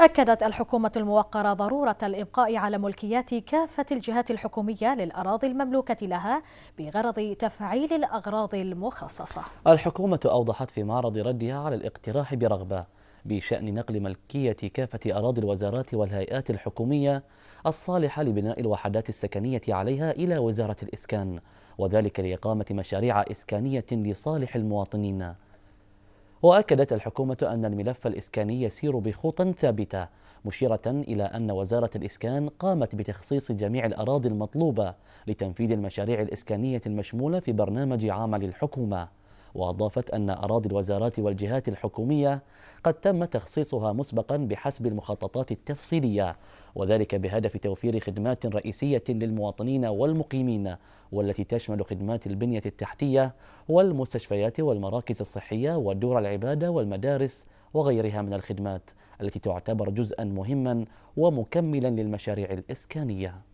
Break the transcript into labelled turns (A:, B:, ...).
A: أكدت الحكومة الموقرة ضرورة الإبقاء على ملكيات كافة الجهات الحكومية للأراضي المملوكة لها بغرض تفعيل الأغراض المخصصة.
B: الحكومة أوضحت في معرض ردها على الاقتراح برغبة بشأن نقل ملكية كافة أراضي الوزارات والهيئات الحكومية الصالحة لبناء الوحدات السكنية عليها إلى وزارة الإسكان وذلك لإقامة مشاريع إسكانية لصالح المواطنين. وأكدت الحكومة أن الملف الإسكاني يسير بخطى ثابتة مشيرة إلى أن وزارة الإسكان قامت بتخصيص جميع الأراضي المطلوبة لتنفيذ المشاريع الإسكانية المشمولة في برنامج عمل الحكومة وأضافت أن أراضي الوزارات والجهات الحكومية قد تم تخصيصها مسبقا بحسب المخططات التفصيلية وذلك بهدف توفير خدمات رئيسية للمواطنين والمقيمين والتي تشمل خدمات البنية التحتية والمستشفيات والمراكز الصحية ودور العبادة والمدارس وغيرها من الخدمات التي تعتبر جزءا مهما ومكملا للمشاريع الإسكانية